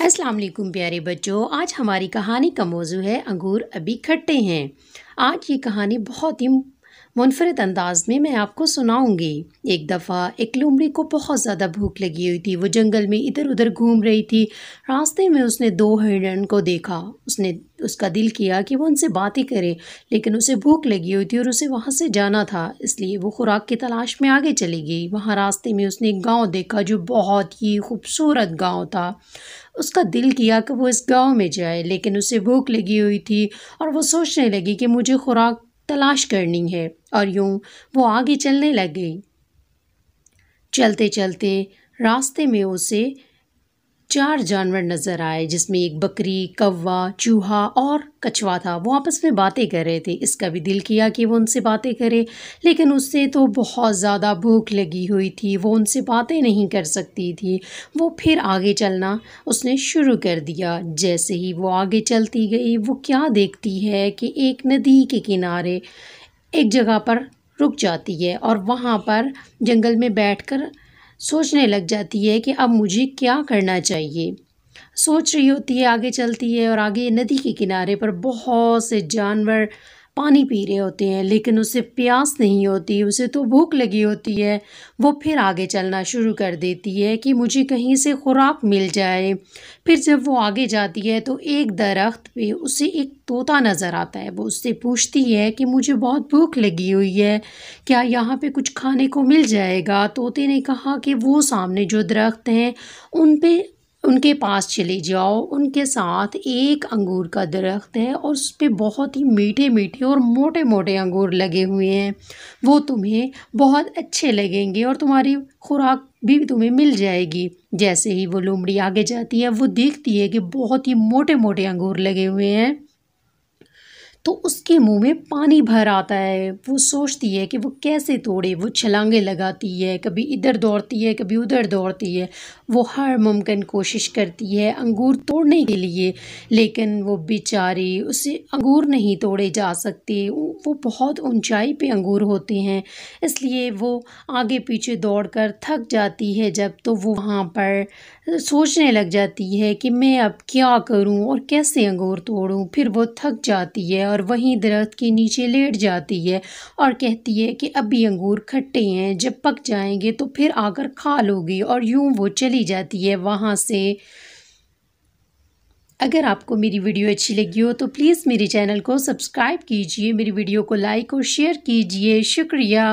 वालेकुम प्यारे बच्चों आज हमारी कहानी का मौजू है अंगूर अभी खट्टे हैं आज ये कहानी बहुत ही मुनफरद अंदाज में मैं आपको सुनाऊंगी एक दफ़ा एक लोमड़ी को बहुत ज़्यादा भूख लगी हुई थी वो जंगल में इधर उधर घूम रही थी रास्ते में उसने दो हिरण को देखा उसने उसका दिल किया कि वो उनसे बातें करे लेकिन उसे भूख लगी हुई थी और उसे वहाँ से जाना था इसलिए वो खुराक की तलाश में आगे चली गई वहाँ रास्ते में उसने एक गाँव देखा जो बहुत ही खूबसूरत गाँव था उसका दिल किया कि वो इस गांव में जाए लेकिन उसे भूख लगी हुई थी और वो सोचने लगी कि मुझे खुराक तलाश करनी है और यूं वो आगे चलने लग गई चलते चलते रास्ते में उसे चार जानवर नजर आए जिसमें एक बकरी कौवा चूहा और कछवा था वो आपस में बातें कर रहे थे इसका भी दिल किया कि वो उनसे बातें करे लेकिन उससे तो बहुत ज़्यादा भूख लगी हुई थी वो उनसे बातें नहीं कर सकती थी वो फिर आगे चलना उसने शुरू कर दिया जैसे ही वो आगे चलती गई वो क्या देखती है कि एक नदी के किनारे एक जगह पर रुक जाती है और वहाँ पर जंगल में बैठ सोचने लग जाती है कि अब मुझे क्या करना चाहिए सोच रही होती है आगे चलती है और आगे नदी के किनारे पर बहुत से जानवर पानी पी रहे होते हैं लेकिन उसे प्यास नहीं होती उसे तो भूख लगी होती है वो फिर आगे चलना शुरू कर देती है कि मुझे कहीं से खुराक मिल जाए फिर जब वो आगे जाती है तो एक दरख्त पे उसे एक तोता नज़र आता है वो उससे पूछती है कि मुझे बहुत भूख लगी हुई है क्या यहाँ पे कुछ खाने को मिल जाएगा तोते ने कहा कि वो सामने जो दरख्त हैं उन पर उनके पास चले जाओ उनके साथ एक अंगूर का दरख्त है और उस पर बहुत ही मीठे मीठे और मोटे मोटे अंगूर लगे हुए हैं वो तुम्हें बहुत अच्छे लगेंगे और तुम्हारी खुराक भी तुम्हें मिल जाएगी जैसे ही वो लोमड़ी आगे जाती है वो देखती है कि बहुत ही मोटे मोटे अंगूर लगे हुए हैं तो उसके मुंह में पानी भर आता है वो सोचती है कि वो कैसे तोड़े वो छलांगे लगाती है कभी इधर दौड़ती है कभी उधर दौड़ती है वो हर मुमकिन कोशिश करती है अंगूर तोड़ने के लिए लेकिन वो बेचारी उसे अंगूर नहीं तोड़े जा सकते वो बहुत ऊंचाई पे अंगूर होते हैं इसलिए वो आगे पीछे दौड़कर थक जाती है जब तो वो वहाँ पर सोचने लग जाती है कि मैं अब क्या करूँ और कैसे अंगूर तोड़ूँ फिर वो थक जाती है और और वहीं दरख्त के नीचे लेट जाती है और कहती है कि अभी अंगूर खट्टे हैं जब पक जाएंगे तो फिर आकर खा लोगी और यूं वो चली जाती है वहाँ से अगर आपको मेरी वीडियो अच्छी लगी हो तो प्लीज़ मेरे चैनल को सब्सक्राइब कीजिए मेरी वीडियो को लाइक और शेयर कीजिए शुक्रिया